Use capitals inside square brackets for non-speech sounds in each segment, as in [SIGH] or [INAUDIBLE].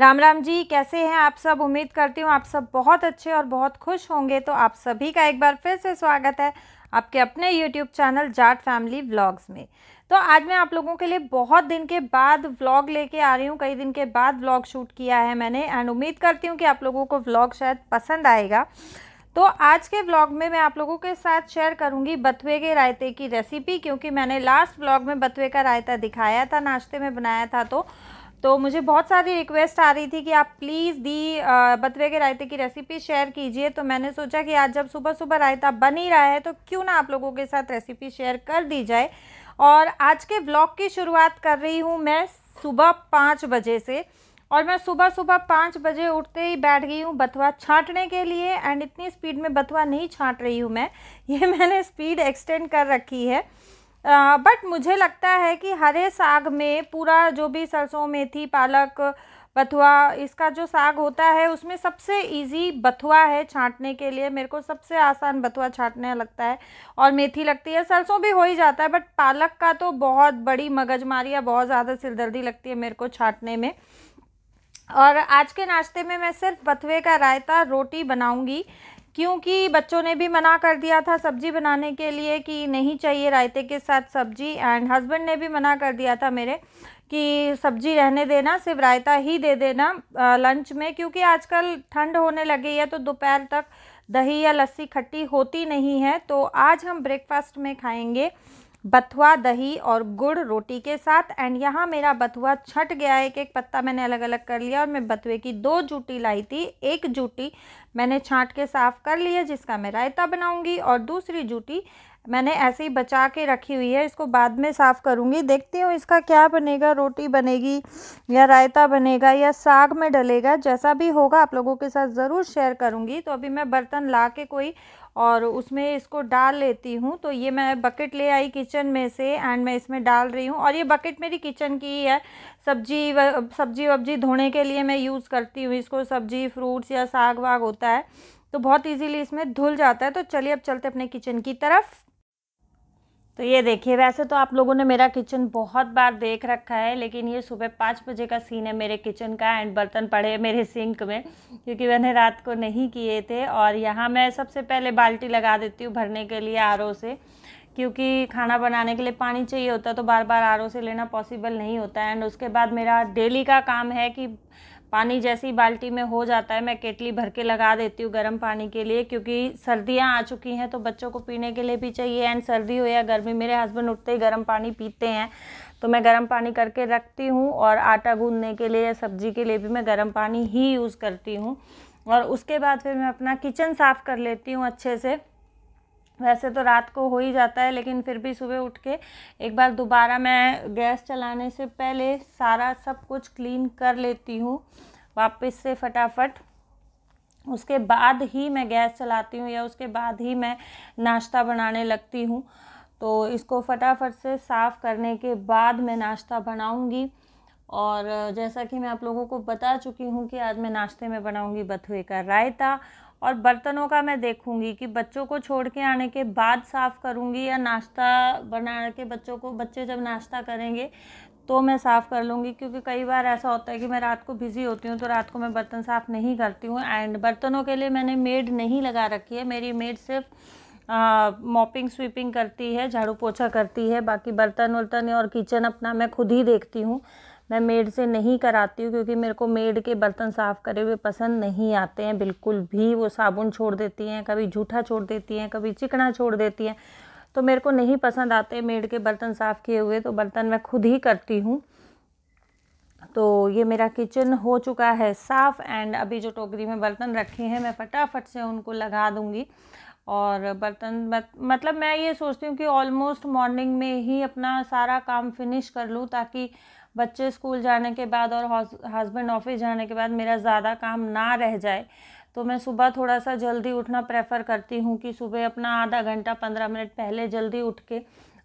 राम राम जी कैसे हैं आप सब उम्मीद करती हूँ आप सब बहुत अच्छे और बहुत खुश होंगे तो आप सभी का एक बार फिर से स्वागत है आपके अपने YouTube channel Jat family vlogs में तो आज मैं आप लोगों के लिए बहुत दिन के बाद व्लॉग लेके आ रही हूँ कई दिन के बाद व्लॉग शूट किया है मैंने एंड उम्मीद करती हूँ कि आप लोगों को व्लॉग शायद पसंद आएगा तो आज के व्लॉग में मैं आप लोगों के साथ शेयर करूंगी बथुए के रायते की रेसिपी क्योंकि मैंने लास्ट व्लॉग में बथुए का रायता दिखाया था नाश्ते में बनाया था तो तो मुझे बहुत सारी रिक्वेस्ट आ रही थी कि आप प्लीज़ दी बतवे के रायते की रेसिपी शेयर कीजिए तो मैंने सोचा कि आज जब सुबह सुबह रायता बन ही रहा है तो क्यों ना आप लोगों के साथ रेसिपी शेयर कर दी जाए और आज के ब्लॉग की शुरुआत कर रही हूँ मैं सुबह पाँच बजे से और मैं सुबह सुबह पाँच बजे उठते ही बैठ गई हूँ बथुआ छाँटने के लिए एंड इतनी स्पीड में बथुआ नहीं छाँट रही हूँ मैं [LAUGHS] ये मैंने स्पीड एक्सटेंड कर रखी है बट मुझे लगता है कि हरे साग में पूरा जो भी सरसों मेथी पालक बथुआ इसका जो साग होता है उसमें सबसे इजी बथुआ है छांटने के लिए मेरे को सबसे आसान बथुआ छांटने लगता है और मेथी लगती है सरसों भी हो ही जाता है बट पालक का तो बहुत बड़ी मगजमारी या बहुत ज़्यादा सिरदर्दी लगती है मेरे को छांटने में और आज के नाश्ते में मैं सिर्फ बथुए का रायता रोटी बनाऊंगी क्योंकि बच्चों ने भी मना कर दिया था सब्जी बनाने के लिए कि नहीं चाहिए रायते के साथ सब्जी एंड हस्बैंड ने भी मना कर दिया था मेरे कि सब्जी रहने देना सिर्फ रायता ही दे देना लंच में क्योंकि आजकल ठंड होने लगी है तो दोपहर तक दही या लस्सी खट्टी होती नहीं है तो आज हम ब्रेकफास्ट में खाएंगे बथुआ दही और गुड़ रोटी के साथ एंड यहाँ मेरा बथुआ छट गया है एक एक पत्ता मैंने अलग अलग कर लिया और मैं बथुए की दो जूटी लाई थी एक जूटी मैंने छाँट के साफ़ कर लिया जिसका मैं रायता बनाऊँगी और दूसरी जूटी मैंने ऐसे ही बचा के रखी हुई है इसको बाद में साफ़ करूँगी देखती हूँ इसका क्या बनेगा रोटी बनेगी या रायता बनेगा या साग में डलेगा जैसा भी होगा आप लोगों के साथ ज़रूर शेयर करूँगी तो अभी मैं बर्तन ला के कोई और उसमें इसको डाल लेती हूँ तो ये मैं बकेट ले आई किचन में से एंड मैं इसमें डाल रही हूँ और ये बकेट मेरी किचन की ही है सब्जी व, सब्जी वब्जी धोने के लिए मैं यूज़ करती हूँ इसको सब्जी फ्रूट्स या साग वाग होता है तो बहुत इजीली इसमें धुल जाता है तो चलिए अब चलते अपने किचन की तरफ तो ये देखिए वैसे तो आप लोगों ने मेरा किचन बहुत बार देख रखा है लेकिन ये सुबह पाँच बजे का सीन है मेरे किचन का एंड बर्तन पड़े मेरे सिंक में क्योंकि मैंने रात को नहीं किए थे और यहाँ मैं सबसे पहले बाल्टी लगा देती हूँ भरने के लिए आर से क्योंकि खाना बनाने के लिए पानी चाहिए होता तो बार बार आर से लेना पॉसिबल नहीं होता एंड उसके बाद मेरा डेली का काम है कि पानी जैसी बाल्टी में हो जाता है मैं केटली भर के लगा देती हूँ गर्म पानी के लिए क्योंकि सर्दियाँ आ चुकी हैं तो बच्चों को पीने के लिए भी चाहिए एंड सर्दी हो या गर्मी मेरे हस्बैंड उठते ही गर्म पानी पीते हैं तो मैं गर्म पानी करके रखती हूँ और आटा गूंदने के लिए या सब्जी के लिए भी मैं गर्म पानी ही यूज़ करती हूँ और उसके बाद फिर मैं अपना किचन साफ़ कर लेती हूँ अच्छे से वैसे तो रात को हो ही जाता है लेकिन फिर भी सुबह उठ के एक बार दोबारा मैं गैस चलाने से पहले सारा सब कुछ क्लीन कर लेती हूँ वापस से फटाफट उसके बाद ही मैं गैस चलाती हूँ या उसके बाद ही मैं नाश्ता बनाने लगती हूँ तो इसको फटाफट से साफ़ करने के बाद मैं नाश्ता बनाऊँगी और जैसा कि मैं आप लोगों को बता चुकी हूँ कि आज मैं नाश्ते में बनाऊँगी बथुए का रायता और बर्तनों का मैं देखूंगी कि बच्चों को छोड़ के आने के बाद साफ़ करूंगी या नाश्ता बना के बच्चों को बच्चे जब नाश्ता करेंगे तो मैं साफ़ कर लूँगी क्योंकि कई बार ऐसा होता है कि मैं रात को बिज़ी होती हूँ तो रात को मैं बर्तन साफ़ नहीं करती हूँ एंड बर्तनों के लिए मैंने मेड नहीं लगा रखी है मेरी मेड सिर्फ मॉपिंग स्वीपिंग करती है झाड़ू पोछा करती है बाकी बर्तन वर्तन और किचन अपना मैं खुद ही देखती हूँ मैं मेड से नहीं कराती हूँ क्योंकि मेरे को मेड के बर्तन साफ़ करे हुए पसंद नहीं आते हैं बिल्कुल भी वो साबुन छोड़ देती हैं कभी झूठा छोड़ देती हैं कभी चिकना छोड़ देती हैं तो मेरे को नहीं पसंद आते मेड के बर्तन साफ़ किए हुए तो बर्तन मैं खुद ही करती हूँ तो ये मेरा किचन हो चुका है साफ़ एंड अभी जो टोकरी में बर्तन रखे हैं मैं फटाफट से उनको लगा दूँगी और बर्तन मतलब मैं ये सोचती हूँ कि ऑलमोस्ट मॉर्निंग में ही अपना सारा काम फिनिश कर लूँ ताकि बच्चे स्कूल जाने के बाद और हस्बैंड ऑफिस जाने के बाद मेरा ज़्यादा काम ना रह जाए तो मैं सुबह थोड़ा सा जल्दी उठना प्रेफर करती हूँ कि सुबह अपना आधा घंटा पंद्रह मिनट पहले जल्दी उठ के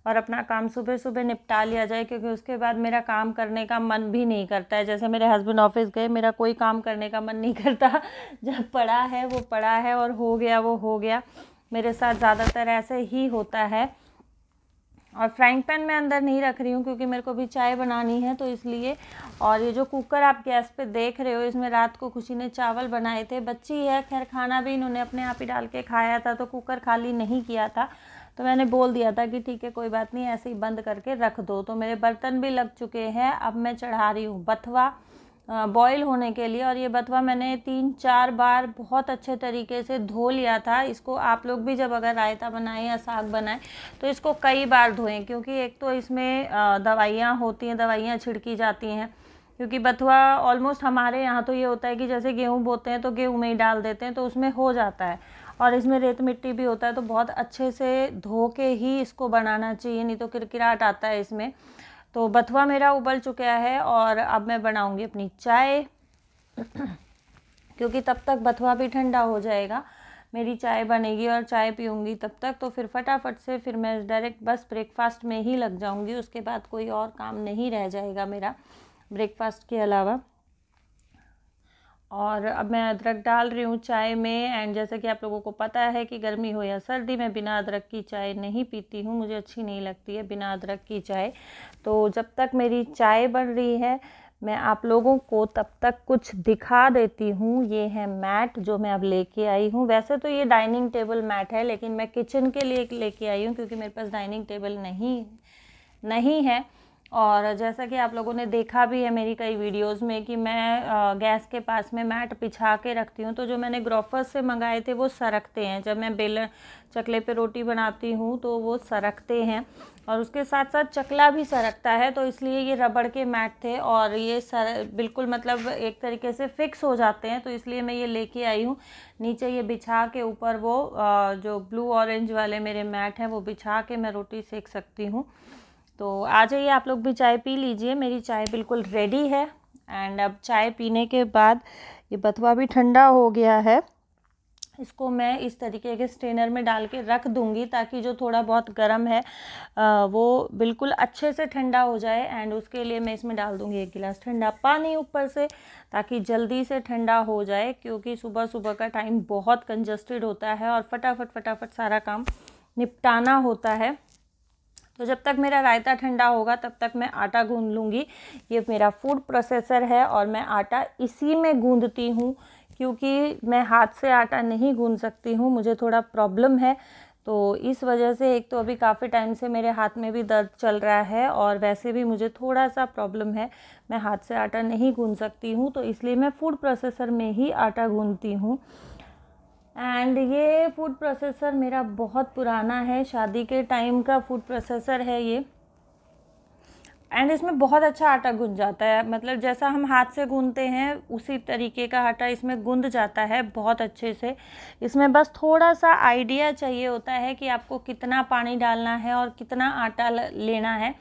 और अपना काम सुबह सुबह निपटा लिया जाए क्योंकि उसके बाद मेरा काम करने का मन भी नहीं करता है जैसे मेरे हस्बैंड ऑफिस गए मेरा कोई काम करने का मन नहीं करता [LAUGHS] जब पड़ा है वो पड़ा है और हो गया वो हो गया मेरे साथ ज़्यादातर ऐसे ही होता है और फ्राइंग पैन मैं अंदर नहीं रख रही हूँ क्योंकि मेरे को भी चाय बनानी है तो इसलिए और ये जो कुकर आप गैस पे देख रहे हो इसमें रात को खुशी ने चावल बनाए थे बच्ची है खैर खाना भी इन्होंने अपने आप ही डाल के खाया था तो कुकर खाली नहीं किया था तो मैंने बोल दिया था कि ठीक है कोई बात नहीं ऐसे ही बंद करके रख दो तो मेरे बर्तन भी लग चुके हैं अब मैं चढ़ा रही हूँ बथवा बॉईल होने के लिए और ये बथवा मैंने तीन चार बार बहुत अच्छे तरीके से धो लिया था इसको आप लोग भी जब अगर रायता बनाएं या साग बनाएं तो इसको कई बार धोएं क्योंकि एक तो इसमें दवाइयाँ होती हैं दवाइयाँ छिड़की जाती हैं क्योंकि बथुआ ऑलमोस्ट हमारे यहाँ तो ये होता है कि जैसे गेहूँ बोते हैं तो गेहूँ में ही डाल देते हैं तो उसमें हो जाता है और इसमें रेत मिट्टी भी होता है तो बहुत अच्छे से धो के ही इसको बनाना चाहिए नहीं तो किरकिराट आता है इसमें तो बथुआ मेरा उबल चुका है और अब मैं बनाऊँगी अपनी चाय क्योंकि तब तक बथुआ भी ठंडा हो जाएगा मेरी चाय बनेगी और चाय पीऊँगी तब तक तो फिर फटाफट से फिर मैं डायरेक्ट बस ब्रेकफास्ट में ही लग जाऊँगी उसके बाद कोई और काम नहीं रह जाएगा मेरा ब्रेकफास्ट के अलावा और अब मैं अदरक डाल रही हूँ चाय में एंड जैसे कि आप लोगों को पता है कि गर्मी हो या सर्दी मैं बिना अदरक की चाय नहीं पीती हूँ मुझे अच्छी नहीं लगती है बिना अदरक की चाय तो जब तक मेरी चाय बन रही है मैं आप लोगों को तब तक कुछ दिखा देती हूँ ये है मैट जो मैं अब लेके आई हूँ वैसे तो ये डाइनिंग टेबल मैट है लेकिन मैं किचन के लिए लेके आई हूँ क्योंकि मेरे पास डाइनिंग टेबल नहीं नहीं है और जैसा कि आप लोगों ने देखा भी है मेरी कई वीडियोस में कि मैं गैस के पास में मैट बिछा के रखती हूँ तो जो मैंने ग्रॉफर्स से मंगाए थे वो सरकते हैं जब मैं बेलन चकले पे रोटी बनाती हूँ तो वो सरकते हैं और उसके साथ साथ चकला भी सरकता है तो इसलिए ये रबड़ के मैट थे और ये सर बिल्कुल मतलब एक तरीके से फ़िक्स हो जाते हैं तो इसलिए मैं ये लेके आई हूँ नीचे ये बिछा के ऊपर वो जो ब्लू ऑरेंज वाले मेरे मैट हैं वो बिछा के मैं रोटी सेक सकती हूँ तो आ जाइए आप लोग भी चाय पी लीजिए मेरी चाय बिल्कुल रेडी है एंड अब चाय पीने के बाद ये बथुआ भी ठंडा हो गया है इसको मैं इस तरीके के स्ट्रेनर में डाल के रख दूंगी ताकि जो थोड़ा बहुत गर्म है वो बिल्कुल अच्छे से ठंडा हो जाए एंड उसके लिए मैं इसमें डाल दूंगी एक गिलास ठंडा पानी ऊपर से ताकि जल्दी से ठंडा हो जाए क्योंकि सुबह सुबह का टाइम बहुत कंजस्टेड होता है और फटाफट फटाफट सारा काम निपटाना होता है तो जब तक मेरा रायता ठंडा होगा तब तक मैं आटा गूँध लूँगी ये मेरा फूड प्रोसेसर है और मैं आटा इसी में गूँधती हूँ क्योंकि मैं हाथ से आटा नहीं गूँध सकती हूँ मुझे थोड़ा प्रॉब्लम है तो इस वजह से एक तो अभी काफ़ी टाइम से मेरे हाथ में भी दर्द चल रहा है और वैसे भी मुझे थोड़ा सा प्रॉब्लम है मैं हाथ से आटा नहीं गूँध सकती हूँ तो इसलिए मैं फूड प्रोसेसर में ही आटा गूँधती हूँ एंड ये फूड प्रोसेसर मेरा बहुत पुराना है शादी के टाइम का फूड प्रोसेसर है ये एंड इसमें बहुत अच्छा आटा गूंज जाता है मतलब जैसा हम हाथ से गूंदते हैं उसी तरीके का आटा इसमें गूंद जाता है बहुत अच्छे से इसमें बस थोड़ा सा आइडिया चाहिए होता है कि आपको कितना पानी डालना है और कितना आटा लेना है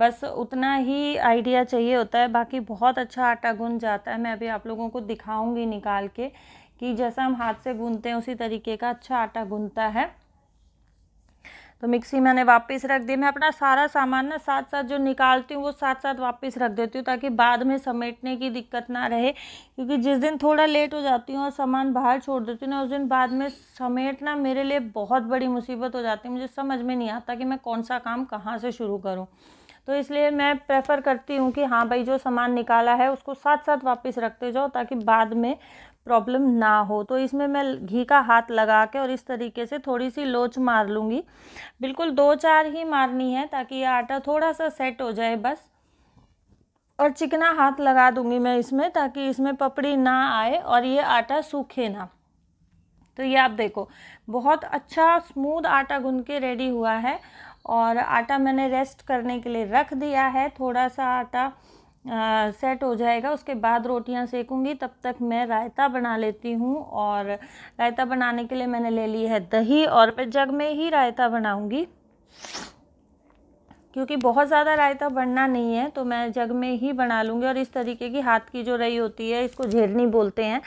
बस उतना ही आइडिया चाहिए होता है बाकी बहुत अच्छा आटा गूंज जाता है मैं अभी आप लोगों को दिखाऊँगी निकाल के कि जैसा हम हाथ से गूंदते हैं उसी तरीके का अच्छा आटा गूंदता है तो मिक्सी मैंने वापस रख दी मैं अपना सारा सामान ना साथ साथ जो निकालती हूँ वो साथ साथ वापस रख देती हूँ ताकि बाद में समेटने की दिक्कत ना रहे क्योंकि जिस दिन थोड़ा लेट हो जाती हूँ और सामान बाहर छोड़ देती हूँ ना उस दिन बाद में समेटना मेरे लिए बहुत बड़ी मुसीबत हो जाती है मुझे समझ में नहीं आता कि मैं कौन सा काम कहाँ से शुरू करूँ तो इसलिए मैं प्रेफर करती हूँ कि हाँ भाई जो सामान निकाला है उसको साथ साथ वापस रखते जाओ ताकि बाद में प्रॉब्लम ना हो तो इसमें मैं घी का हाथ लगा के और इस तरीके से थोड़ी सी लोच मार लूँगी बिल्कुल दो चार ही मारनी है ताकि ये आटा थोड़ा सा सेट हो जाए बस और चिकना हाथ लगा दूँगी मैं इसमें ताकि इसमें पपड़ी ना आए और ये आटा सूखे ना तो ये आप देखो बहुत अच्छा स्मूद आटा गूंद के रेडी हुआ है और आटा मैंने रेस्ट करने के लिए रख दिया है थोड़ा सा आटा आ, सेट हो जाएगा उसके बाद रोटियां सेकूंगी तब तक मैं रायता बना लेती हूँ और रायता बनाने के लिए मैंने ले ली है दही और जग में ही रायता बनाऊँगी क्योंकि बहुत ज़्यादा रायता बनना नहीं है तो मैं जग में ही बना लूँगी और इस तरीके की हाथ की जो रही होती है इसको झेरनी बोलते हैं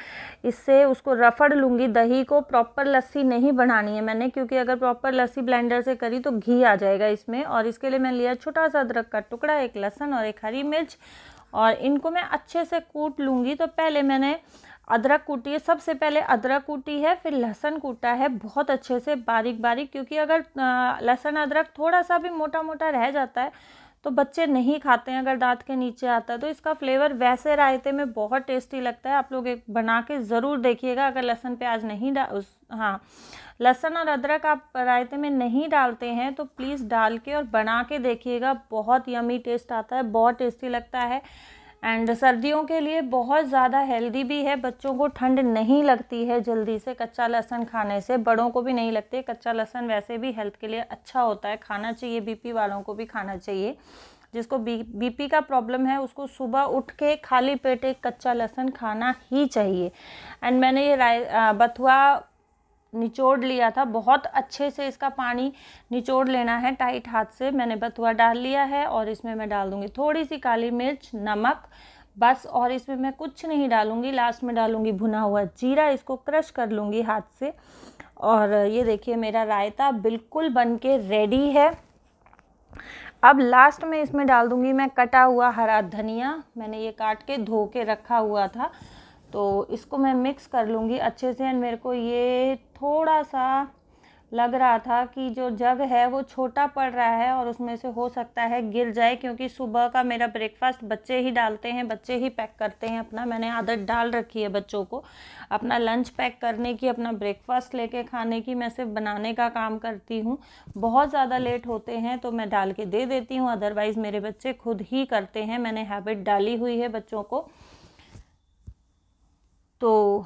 इससे उसको रफड़ लूँगी दही को प्रॉपर लस्सी नहीं बनानी है मैंने क्योंकि अगर प्रॉपर लस्सी ब्लेंडर से करी तो घी आ जाएगा इसमें और इसके लिए मैंने लिया छोटा सा अदरक का टुकड़ा एक लहसुन और एक हरी मिर्च और इनको मैं अच्छे से कूट लूँगी तो पहले मैंने अदरक कूटी है सबसे पहले अदरक कूटी है फिर लहसुन कूटा है बहुत अच्छे से बारीक बारीक क्योंकि अगर लहसुन अदरक थोड़ा सा भी मोटा मोटा रह जाता है तो बच्चे नहीं खाते हैं अगर दांत के नीचे आता है तो इसका फ्लेवर वैसे रायते में बहुत टेस्टी लगता है आप लोग एक बना के ज़रूर देखिएगा अगर लहसुन प्याज नहीं डा उस हाँ लहसुन और अदरक आप रायते में नहीं डालते हैं तो प्लीज़ डाल के और बना के देखिएगा बहुत यमी टेस्ट आता है बहुत टेस्टी लगता है एंड सर्दियों के लिए बहुत ज़्यादा हेल्दी भी है बच्चों को ठंड नहीं लगती है जल्दी से कच्चा लहसन खाने से बड़ों को भी नहीं लगती कच्चा लहसन वैसे भी हेल्थ के लिए अच्छा होता है खाना चाहिए बीपी वालों को भी खाना चाहिए जिसको बी बीपी का प्रॉब्लम है उसको सुबह उठ के खाली पेट एक कच्चा लहसन खाना ही चाहिए एंड मैंने ये राय बथुआ निचोड़ लिया था बहुत अच्छे से इसका पानी निचोड़ लेना है टाइट हाथ से मैंने बथुआ डाल लिया है और इसमें मैं डाल दूँगी थोड़ी सी काली मिर्च नमक बस और इसमें मैं कुछ नहीं डालूँगी लास्ट में डालूँगी भुना हुआ जीरा इसको क्रश कर लूँगी हाथ से और ये देखिए मेरा रायता बिल्कुल बन के रेडी है अब लास्ट में इसमें डाल दूँगी मैं कटा हुआ हरा धनिया मैंने ये काट के धो के रखा हुआ था तो इसको मैं मिक्स कर लूँगी अच्छे से एंड मेरे को ये थोड़ा सा लग रहा था कि जो जग है वो छोटा पड़ रहा है और उसमें से हो सकता है गिर जाए क्योंकि सुबह का मेरा ब्रेकफास्ट बच्चे ही डालते हैं बच्चे ही पैक करते हैं अपना मैंने आदत डाल रखी है बच्चों को अपना लंच पैक करने की अपना ब्रेकफास्ट लेके खाने की मैं सिर्फ बनाने का काम करती हूँ बहुत ज़्यादा लेट होते हैं तो मैं डाल के दे देती हूँ अदरवाइज़ मेरे बच्चे खुद ही करते हैं मैंने हैबिट डाली हुई है बच्चों को तो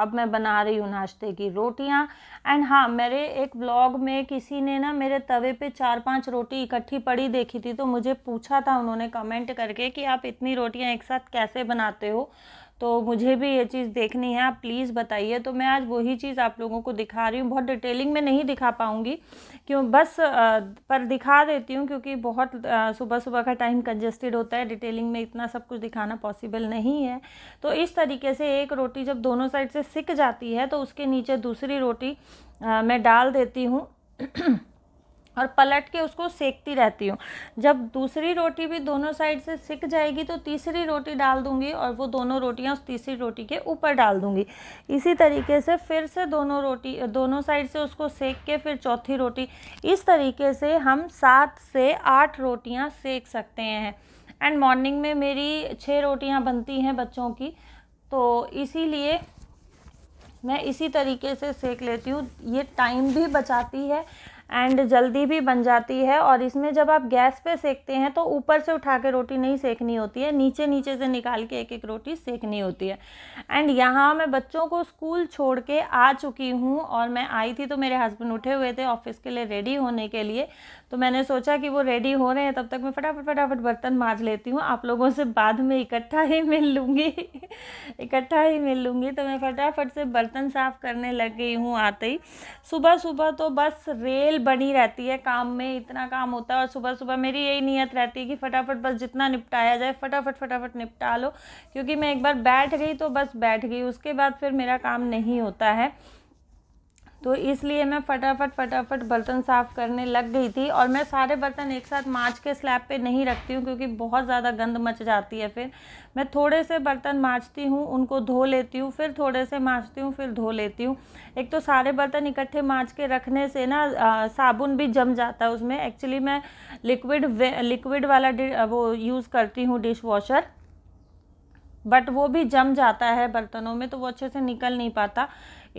अब मैं बना रही हूँ नाश्ते की रोटियाँ एंड हाँ मेरे एक ब्लॉग में किसी ने ना मेरे तवे पे चार पांच रोटी इकट्ठी पड़ी देखी थी तो मुझे पूछा था उन्होंने कमेंट करके कि आप इतनी रोटियाँ एक साथ कैसे बनाते हो तो मुझे भी ये चीज़ देखनी है आप प्लीज़ बताइए तो मैं आज वही चीज़ आप लोगों को दिखा रही हूँ बहुत डिटेलिंग में नहीं दिखा पाऊँगी क्यों बस आ, पर दिखा देती हूँ क्योंकि बहुत सुबह सुबह का टाइम कंजेस्टेड होता है डिटेलिंग में इतना सब कुछ दिखाना पॉसिबल नहीं है तो इस तरीके से एक रोटी जब दोनों साइड से सिक जाती है तो उसके नीचे दूसरी रोटी आ, मैं डाल देती हूँ और पलट के उसको सेकती रहती हूँ जब दूसरी रोटी भी दोनों साइड से सिक जाएगी तो तीसरी रोटी डाल दूँगी और वो दोनों रोटियाँ उस तीसरी रोटी के ऊपर डाल दूँगी इसी तरीके से फिर से दोनों रोटी दोनों साइड से उसको सेक के फिर चौथी रोटी इस तरीके से हम सात से आठ रोटियाँ सेक सकते हैं एंड मॉर्निंग में मेरी छः रोटियाँ बनती हैं बच्चों की तो इसी मैं इसी तरीके से सेक लेती हूँ ये टाइम भी बचाती है एंड जल्दी भी बन जाती है और इसमें जब आप गैस पे सेकते हैं तो ऊपर से उठा के रोटी नहीं सेकनी होती है नीचे नीचे से निकाल के एक एक रोटी सेकनी होती है एंड यहाँ मैं बच्चों को स्कूल छोड़ के आ चुकी हूँ और मैं आई थी तो मेरे हस्बैंड उठे हुए थे ऑफिस के लिए रेडी होने के लिए तो मैंने सोचा कि वो रेडी हो रहे हैं तब तक मैं फटाफट फटाफट बर्तन माँज लेती हूँ आप लोगों से बाद में इकट्ठा ही मिल लूँगी [LAUGHS] इकट्ठा ही मिल लूँगी तो मैं फटाफट से बर्तन साफ़ करने लग गई हूँ आते ही सुबह सुबह तो बस रेल बनी रहती है काम में इतना काम होता है और सुबह सुबह मेरी यही नीयत रहती है कि फटाफट बस जितना निपटाया जाए फटाफट फटाफट निपटा लो क्योंकि मैं एक बार बैठ गई तो बस बैठ गई उसके बाद फिर मेरा काम नहीं होता है तो इसलिए मैं फटाफट फटाफट बर्तन साफ़ करने लग गई थी और मैं सारे बर्तन एक साथ मार्च के स्लैब पे नहीं रखती हूँ क्योंकि बहुत ज़्यादा गंद मच जाती है फिर मैं थोड़े से बर्तन माँजती हूँ उनको धो लेती हूँ फिर थोड़े से माँजती हूँ फिर धो लेती हूँ एक तो सारे बर्तन इकट्ठे माँच के रखने से ना साबुन भी जम जाता है उसमें एक्चुअली मैं लिक्विड लिक्विड वाला वो यूज़ करती हूँ डिश वॉशर बट वो भी जम जाता है बर्तनों में तो वो अच्छे से निकल नहीं पाता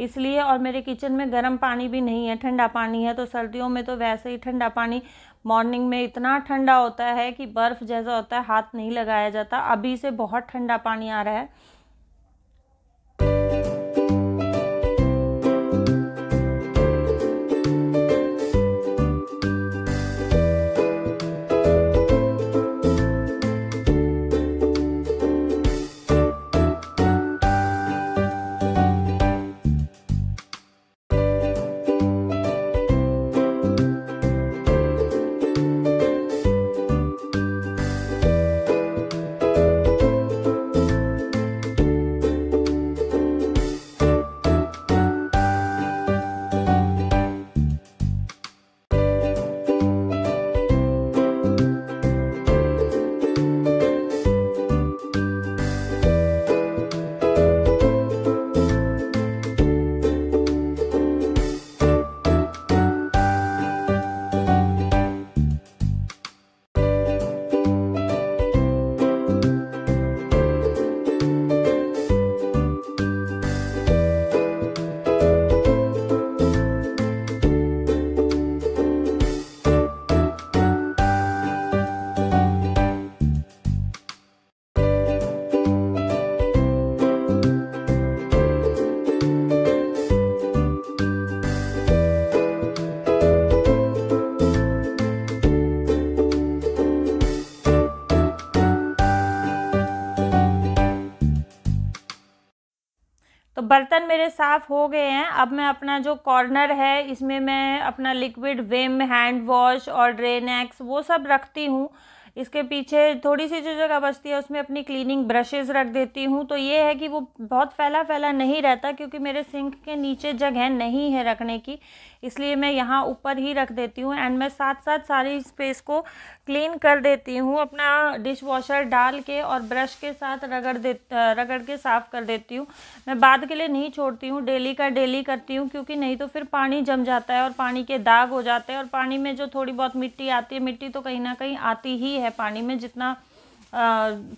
इसलिए और मेरे किचन में गर्म पानी भी नहीं है ठंडा पानी है तो सर्दियों में तो वैसे ही ठंडा पानी मॉर्निंग में इतना ठंडा होता है कि बर्फ़ जैसा होता है हाथ नहीं लगाया जाता अभी से बहुत ठंडा पानी आ रहा है बर्तन मेरे साफ़ हो गए हैं अब मैं अपना जो कॉर्नर है इसमें मैं अपना लिक्विड विम हैंड वॉश और ड्रेन एक्स वो सब रखती हूँ इसके पीछे थोड़ी सी जो जगह बचती है उसमें अपनी क्लीनिंग ब्रशेज़ रख देती हूँ तो ये है कि वो बहुत फैला फैला नहीं रहता क्योंकि मेरे सिंक के नीचे जगह नहीं है रखने की इसलिए मैं यहाँ ऊपर ही रख देती हूँ एंड मैं साथ साथ सारी स्पेस को क्लीन कर देती हूँ अपना डिश वॉशर डाल के और ब्रश के साथ रगड़ दे रगड़ के साफ़ कर देती हूँ मैं बाद के लिए नहीं छोड़ती हूँ डेली का डेली करती हूँ क्योंकि नहीं तो फिर पानी जम जाता है और पानी के दाग हो जाते हैं और पानी में जो थोड़ी बहुत मिट्टी आती है मिट्टी तो कहीं ना कहीं आती ही है है पानी में जितना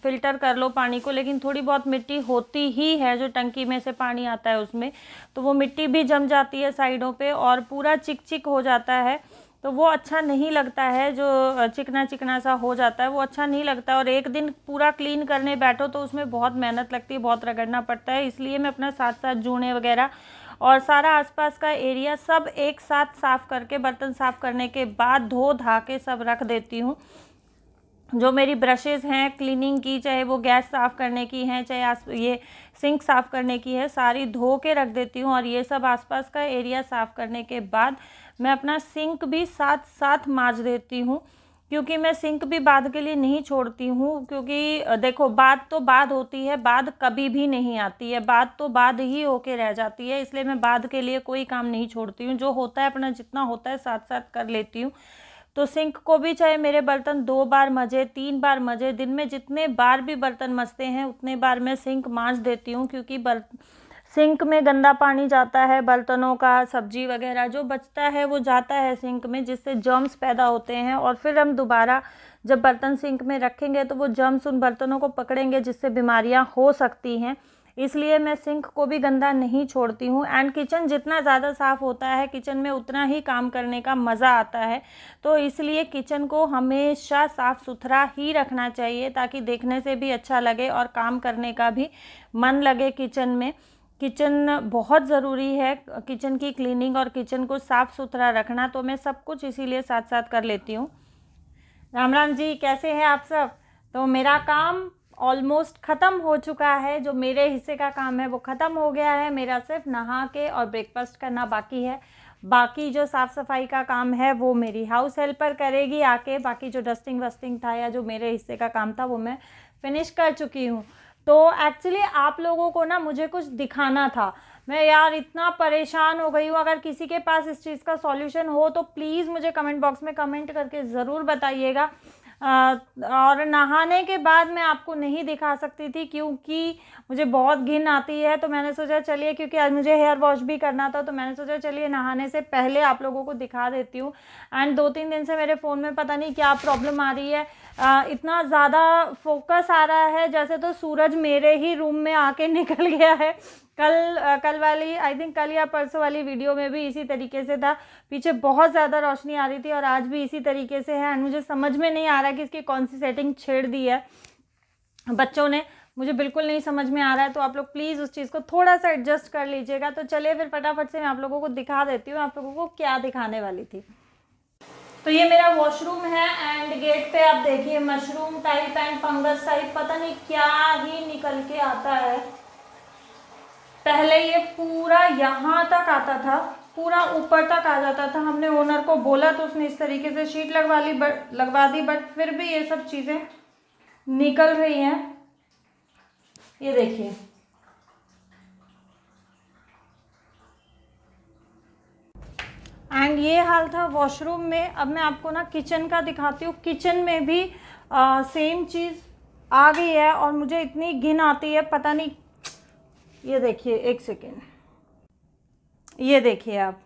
फिल्टर कर लो पानी को लेकिन थोड़ी बहुत मिट्टी होती ही है जो टंकी में से पानी आता है उसमें तो वो मिट्टी भी जम जाती है साइडों पे और पूरा चिक चिक हो जाता है तो वो अच्छा नहीं लगता है जो चिकना चिकना सा हो जाता है वो अच्छा नहीं लगता और एक दिन पूरा क्लीन करने बैठो तो उसमें बहुत मेहनत लगती है बहुत रगड़ना पड़ता है इसलिए मैं अपना साथ साथ जूने वगैरह और सारा आसपास का एरिया सब एक साथ साफ़ करके बर्तन साफ़ करने के बाद धो धा के सब रख देती हूँ जो मेरी ब्रशेज़ हैं क्लीनिंग की चाहे वो गैस साफ़ करने की हैं चाहे आस ये सिंक साफ़ करने की है सारी धो के रख देती हूँ और ये सब आसपास का एरिया साफ़ करने के बाद मैं अपना सिंक भी साथ साथ माज देती हूँ क्योंकि मैं सिंक भी बाद के लिए नहीं छोड़ती हूँ क्योंकि देखो बाद तो बाद होती है बाद कभी भी नहीं आती है बाद तो बाद ही होके रह जाती है इसलिए मैं बाद के लिए कोई काम नहीं छोड़ती हूँ जो होता है अपना जितना होता है साथ साथ कर लेती हूँ तो सिंक को भी चाहे मेरे बर्तन दो बार मजे तीन बार मजे दिन में जितने बार भी बर्तन मजते हैं उतने बार मैं सिंक मांज देती हूँ क्योंकि बर्त सिंक में गंदा पानी जाता है बर्तनों का सब्जी वगैरह जो बचता है वो जाता है सिंक में जिससे जर्म्स पैदा होते हैं और फिर हम दोबारा जब बर्तन सिंक में रखेंगे तो वो जर्म्स उन बर्तनों को पकड़ेंगे जिससे बीमारियाँ हो सकती हैं इसलिए मैं सिंक को भी गंदा नहीं छोड़ती हूँ एंड किचन जितना ज़्यादा साफ़ होता है किचन में उतना ही काम करने का मज़ा आता है तो इसलिए किचन को हमेशा साफ़ सुथरा ही रखना चाहिए ताकि देखने से भी अच्छा लगे और काम करने का भी मन लगे किचन में किचन बहुत ज़रूरी है किचन की क्लीनिंग और किचन को साफ़ सुथरा रखना तो मैं सब कुछ इसीलिए साथ साथ कर लेती हूँ राम राम जी कैसे हैं आप सब तो मेरा काम ऑलमोस्ट ख़त्म हो चुका है जो मेरे हिस्से का काम है वो ख़त्म हो गया है मेरा सिर्फ नहा के और ब्रेकफास्ट करना बाकी है बाकी जो साफ़ सफाई का काम है वो मेरी हाउस हेल्पर करेगी आके बाकी जो डस्टिंग वस्टिंग था या जो मेरे हिस्से का काम था वो मैं फिनिश कर चुकी हूँ तो एक्चुअली आप लोगों को ना मुझे कुछ दिखाना था मैं यार इतना परेशान हो गई हूँ अगर किसी के पास इस चीज़ का सॉल्यूशन हो तो प्लीज़ मुझे कमेंट बॉक्स में कमेंट करके ज़रूर बताइएगा और नहाने के बाद मैं आपको नहीं दिखा सकती थी क्योंकि मुझे बहुत घिन आती है तो मैंने सोचा चलिए क्योंकि आज मुझे हेयर वॉश भी करना था तो मैंने सोचा चलिए नहाने से पहले आप लोगों को दिखा देती हूँ एंड दो तीन दिन से मेरे फ़ोन में पता नहीं क्या प्रॉब्लम आ रही है आ, इतना ज़्यादा फोकस आ रहा है जैसे तो सूरज मेरे ही रूम में आके [LAUGHS] निकल गया है कल आ, कल वाली आई थिंक कल या परसों वाली वीडियो में भी इसी तरीके से था पीछे बहुत ज़्यादा रोशनी आ रही थी और आज भी इसी तरीके से है एंड मुझे समझ में नहीं आ रहा कि इसकी कौन सी सेटिंग छेड़ दी है बच्चों ने मुझे बिल्कुल नहीं समझ में आ रहा है तो आप लोग प्लीज़ उस चीज़ को थोड़ा सा एडजस्ट कर लीजिएगा तो चलिए फिर फटाफट से मैं आप लोगों को दिखा देती हूँ आप लोगों को क्या दिखाने वाली थी तो ये मेरा वॉशरूम है एंड गेट पे आप देखिए mushroom type and fungus type पता नहीं क्या ही निकल के आता है पहले ये पूरा यहाँ तक आता था पूरा ऊपर तक आ जाता था हमने ओनर को बोला तो उसने इस तरीके से शीट लगवा ली बट लगवा दी बट फिर भी ये सब चीज़ें निकल रही हैं ये देखिए एंड ये हाल था वॉशरूम में अब मैं आपको ना किचन का दिखाती हूँ किचन में भी आ, सेम चीज़ आ गई है और मुझे इतनी घिन आती है पता नहीं ये देखिए एक सेकेंड ये देखिए आप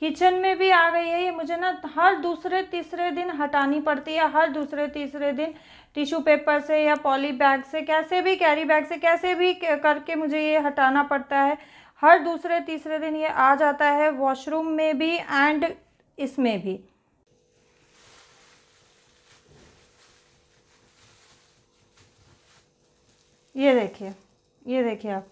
किचन में भी आ गई है ये मुझे ना हर दूसरे तीसरे दिन हटानी पड़ती है हर दूसरे तीसरे दिन टिश्यू पेपर से या पॉली बैग से कैसे भी कैरी बैग से कैसे भी करके मुझे ये हटाना पड़ता है हर दूसरे तीसरे दिन ये आ जाता है वॉशरूम में भी एंड इसमें भी ये देखिए ये देखिए आप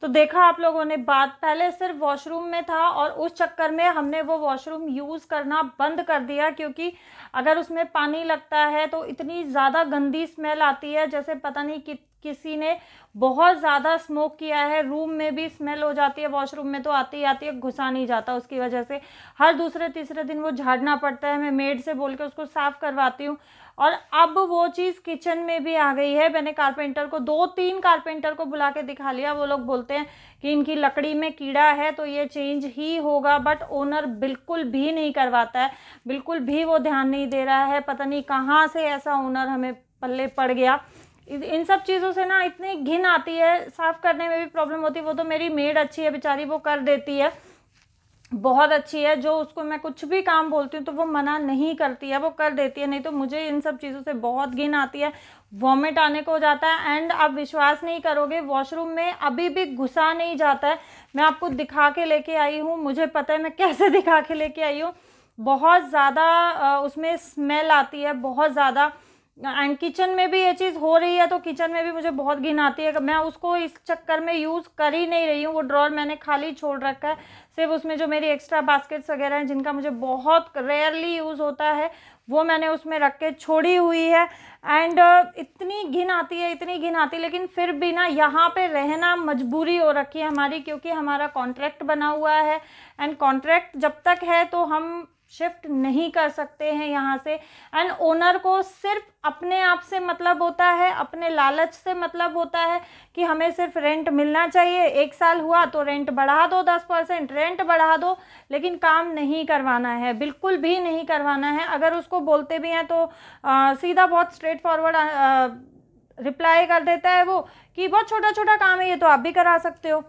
तो देखा आप लोगों ने बात पहले सिर्फ वॉशरूम में था और उस चक्कर में हमने वो वॉशरूम यूज़ करना बंद कर दिया क्योंकि अगर उसमें पानी लगता है तो इतनी ज़्यादा गंदी स्मेल आती है जैसे पता नहीं कित किसी ने बहुत ज़्यादा स्मोक किया है रूम में भी स्मेल हो जाती है वॉशरूम में तो आती ही आती है घुसा नहीं जाता उसकी वजह से हर दूसरे तीसरे दिन वो झाड़ना पड़ता है मैं मेड से बोल के उसको साफ़ करवाती हूँ और अब वो चीज़ किचन में भी आ गई है मैंने कारपेंटर को दो तीन कारपेंटर को बुला के दिखा लिया वो लोग बोलते हैं कि इनकी लकड़ी में कीड़ा है तो ये चेंज ही होगा बट ओनर बिल्कुल भी नहीं करवाता है बिल्कुल भी वो ध्यान नहीं दे रहा है पता नहीं कहाँ से ऐसा ओनर हमें पल्ले पड़ गया इन सब चीज़ों से ना इतनी घिन आती है साफ़ करने में भी प्रॉब्लम होती है वो तो मेरी मेड अच्छी है बेचारी वो कर देती है बहुत अच्छी है जो उसको मैं कुछ भी काम बोलती हूँ तो वो मना नहीं करती है वो कर देती है नहीं तो मुझे इन सब चीज़ों से बहुत घिन आती है वॉमिट आने को हो जाता है एंड आप विश्वास नहीं करोगे वॉशरूम में अभी भी घुसा नहीं जाता है मैं आपको दिखा के लेके आई हूँ मुझे पता है मैं कैसे [LAUGHS] दिखा के लेके आई हूँ बहुत ज़्यादा उसमें स्मेल आती है बहुत ज़्यादा एंड किचन में भी ये चीज़ हो रही है तो किचन में भी मुझे बहुत घिन आती है मैं उसको इस चक्कर में यूज़ कर ही नहीं रही हूँ वो ड्रॉर मैंने खाली छोड़ रखा है सिर्फ उसमें जो मेरी एक्स्ट्रा बास्केट्स वगैरह हैं जिनका मुझे बहुत रेयरली यूज़ होता है वो मैंने उसमें रख के छोड़ी हुई है एंड uh, इतनी घिन आती है इतनी घिन आती है लेकिन फिर भी ना यहाँ पे रहना मजबूरी हो रखी है हमारी क्योंकि हमारा कॉन्ट्रैक्ट बना हुआ है एंड कॉन्ट्रैक्ट जब तक है तो हम शिफ्ट नहीं कर सकते हैं यहाँ से एंड ओनर को सिर्फ अपने आप से मतलब होता है अपने लालच से मतलब होता है कि हमें सिर्फ रेंट मिलना चाहिए एक साल हुआ तो रेंट बढ़ा दो दस परसेंट रेंट बढ़ा दो लेकिन काम नहीं करवाना है बिल्कुल भी नहीं करवाना है अगर उसको बोलते भी हैं तो आ, सीधा बहुत स्ट्रेट फॉरवर्ड रिप्लाई कर देता है वो कि बहुत छोटा छोटा काम है ये तो आप भी करा सकते हो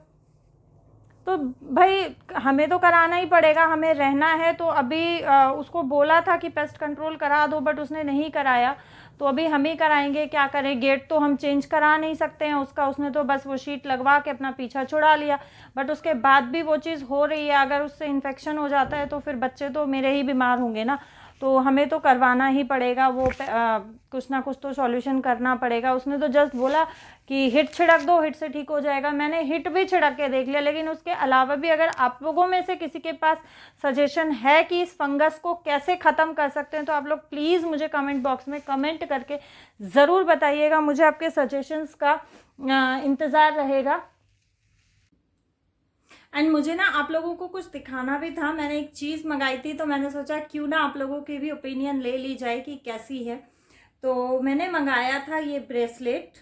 तो भाई हमें तो कराना ही पड़ेगा हमें रहना है तो अभी आ, उसको बोला था कि पेस्ट कंट्रोल करा दो बट उसने नहीं कराया तो अभी हम ही कराएंगे क्या करें गेट तो हम चेंज करा नहीं सकते हैं उसका उसने तो बस वो शीट लगवा के अपना पीछा छुड़ा लिया बट उसके बाद भी वो चीज़ हो रही है अगर उससे इन्फेक्शन हो जाता है तो फिर बच्चे तो मेरे ही बीमार होंगे ना तो हमें तो करवाना ही पड़ेगा वो आ, कुछ ना कुछ तो सॉल्यूशन करना पड़ेगा उसने तो जस्ट बोला कि हिट छिड़क दो हिट से ठीक हो जाएगा मैंने हिट भी छिड़क के देख लिया लेकिन उसके अलावा भी अगर आप लोगों में से किसी के पास सजेशन है कि इस फंगस को कैसे ख़त्म कर सकते हैं तो आप लोग प्लीज़ मुझे कमेंट बॉक्स में कमेंट करके ज़रूर बताइएगा मुझे आपके सजेशंस का इंतज़ार रहेगा एंड मुझे ना आप लोगों को कुछ दिखाना भी था मैंने एक चीज़ मंगाई थी तो मैंने सोचा क्यों ना आप लोगों की भी ओपिनियन ले ली जाए कि कैसी है तो मैंने मंगाया था ये ब्रेसलेट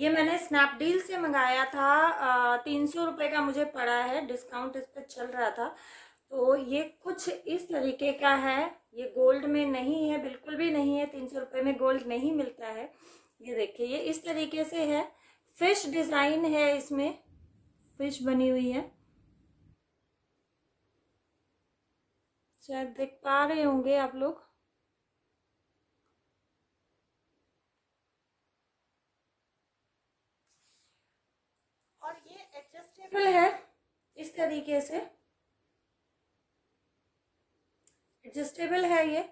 ये मैंने स्नैपडील से मंगाया था तीन सौ रुपये का मुझे पड़ा है डिस्काउंट इस पर चल रहा था तो ये कुछ इस तरीके का है ये गोल्ड में नहीं है बिल्कुल भी नहीं है तीन सौ रुपये में गोल्ड नहीं मिलता है ये देखिए ये इस तरीके से है फिश डिज़ाइन है इसमें फिश बनी हुई है शायद देख पा रहे होंगे आप लोग और ये एडजस्टेबल है इस तरीके से एडजस्टेबल है ये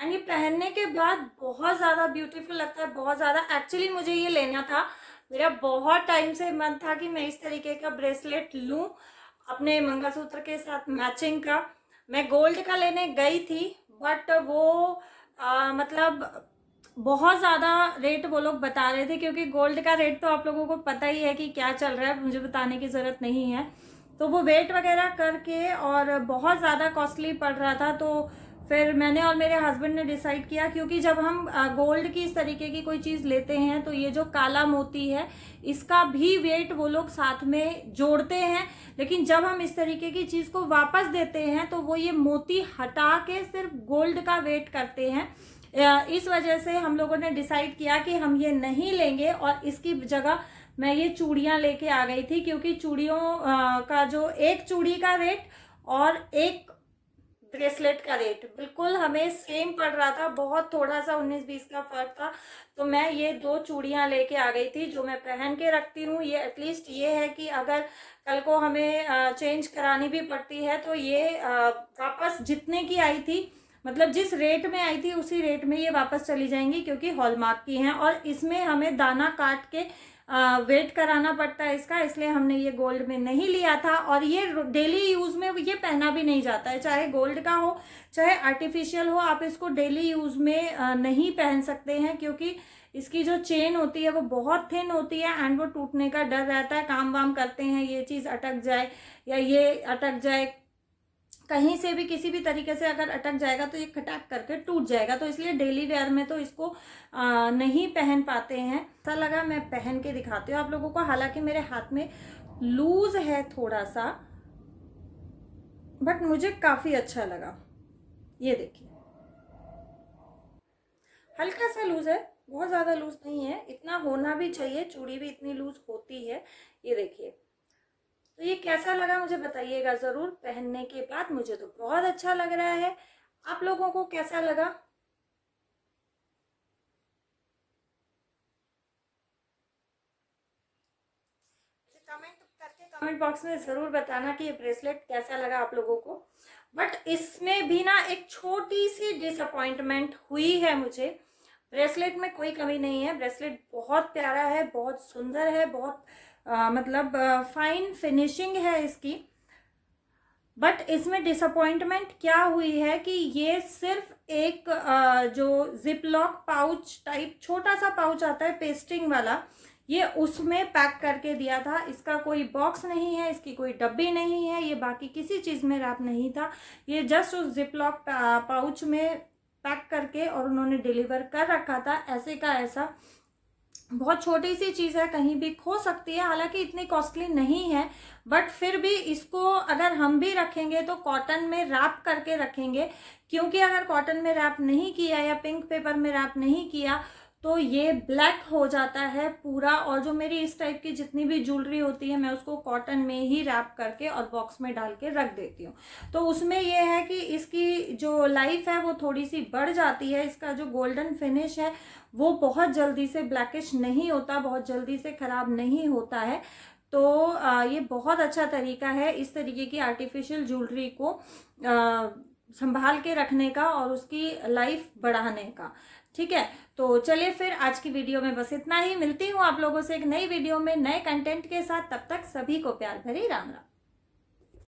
एंड ये पहनने के बाद बहुत ज़्यादा ब्यूटीफुल लगता है बहुत ज़्यादा एक्चुअली मुझे ये लेना था मेरा बहुत टाइम से मन था कि मैं इस तरीके का ब्रेसलेट लूँ अपने मंगलसूत्र के साथ मैचिंग का मैं गोल्ड का लेने गई थी बट वो आ, मतलब बहुत ज़्यादा रेट वो लोग बता रहे थे क्योंकि गोल्ड का रेट तो आप लोगों को पता ही है कि क्या चल रहा है मुझे बताने की ज़रूरत नहीं है तो वो वेट वगैरह करके और बहुत ज़्यादा कॉस्टली पड़ रहा था तो फिर मैंने और मेरे हस्बैंड ने डिसाइड किया क्योंकि जब हम गोल्ड की इस तरीके की कोई चीज़ लेते हैं तो ये जो काला मोती है इसका भी वेट वो लोग साथ में जोड़ते हैं लेकिन जब हम इस तरीके की चीज़ को वापस देते हैं तो वो ये मोती हटा के सिर्फ गोल्ड का वेट करते हैं इस वजह से हम लोगों ने डिसाइड किया कि हम ये नहीं लेंगे और इसकी जगह मैं ये चूड़ियाँ लेके आ गई थी क्योंकि चूड़ियों का जो एक चूड़ी का रेट और एक ब्रेसलेट का रेट बिल्कुल हमें सेम पड़ रहा था बहुत थोड़ा सा उन्नीस बीस का फर्क था तो मैं ये दो चूड़ियाँ लेके आ गई थी जो मैं पहन के रखती हूँ ये एटलीस्ट ये है कि अगर कल को हमें चेंज करानी भी पड़ती है तो ये वापस जितने की आई थी मतलब जिस रेट में आई थी उसी रेट में ये वापस चली जाएंगी क्योंकि हॉलमार्क की हैं और इसमें हमें दाना काट के वेट कराना पड़ता है इसका इसलिए हमने ये गोल्ड में नहीं लिया था और ये डेली यूज़ में ये पहना भी नहीं जाता है चाहे गोल्ड का हो चाहे आर्टिफिशियल हो आप इसको डेली यूज़ में नहीं पहन सकते हैं क्योंकि इसकी जो चेन होती है वो बहुत थिन होती है एंड वो टूटने का डर रहता है काम वाम करते हैं ये चीज़ अटक जाए या ये अटक जाए कहीं से भी किसी भी तरीके से अगर अटक जाएगा तो ये खटाक करके टूट जाएगा तो इसलिए डेली वेयर में तो इसको आ, नहीं पहन पाते हैं ऐसा लगा मैं पहन के दिखाती हूँ आप लोगों को हालांकि मेरे हाथ में लूज है थोड़ा सा बट मुझे काफ़ी अच्छा लगा ये देखिए हल्का सा लूज़ है बहुत ज़्यादा लूज़ नहीं है इतना होना भी चाहिए चूड़ी भी इतनी लूज़ होती है ये देखिए तो ये कैसा लगा मुझे बताइएगा ज़रूर पहनने के बाद मुझे तो बहुत अच्छा लग रहा है आप लोगों को कैसा लगा कमेंट करके कमेंट बॉक्स में ज़रूर बताना कि ये ब्रेसलेट कैसा लगा आप लोगों को बट इसमें भी ना एक छोटी सी डिसअपॉइंटमेंट हुई है मुझे ब्रेसलेट में कोई कमी नहीं है ब्रेसलेट बहुत प्यारा है बहुत सुंदर है बहुत आ, मतलब फाइन फिनिशिंग है इसकी बट इसमें डिसअपॉइंटमेंट क्या हुई है कि ये सिर्फ एक आ, जो जिपलॉक पाउच टाइप छोटा सा पाउच आता है पेस्टिंग वाला ये उसमें पैक करके दिया था इसका कोई बॉक्स नहीं है इसकी कोई डब्बी नहीं है ये बाकी किसी चीज़ में रैप नहीं था ये जस्ट उस जिपलॉक पाउच में पैक करके और उन्होंने डिलीवर कर रखा था ऐसे का ऐसा बहुत छोटी सी चीज़ है कहीं भी खो सकती है हालांकि इतनी कॉस्टली नहीं है बट फिर भी इसको अगर हम भी रखेंगे तो कॉटन में रैप करके रखेंगे क्योंकि अगर कॉटन में रैप नहीं किया या पिंक पेपर में रैप नहीं किया तो ये ब्लैक हो जाता है पूरा और जो मेरी इस टाइप की जितनी भी ज्वेलरी होती है मैं उसको कॉटन में ही रैप करके और बॉक्स में डाल के रख देती हूँ तो उसमें यह है कि इसकी जो लाइफ है वो थोड़ी सी बढ़ जाती है इसका जो गोल्डन फिनिश है वो बहुत जल्दी से ब्लैकिश नहीं होता बहुत जल्दी से ख़राब नहीं होता है तो ये बहुत अच्छा तरीका है इस तरीके की आर्टिफिशियल ज्वेलरी को संभाल के रखने का और उसकी लाइफ बढ़ाने का ठीक है तो चलिए फिर आज की वीडियो में बस इतना ही मिलती हूँ आप लोगों से एक नई वीडियो में नए कंटेंट के साथ तब तक सभी को प्यार भरी राम राम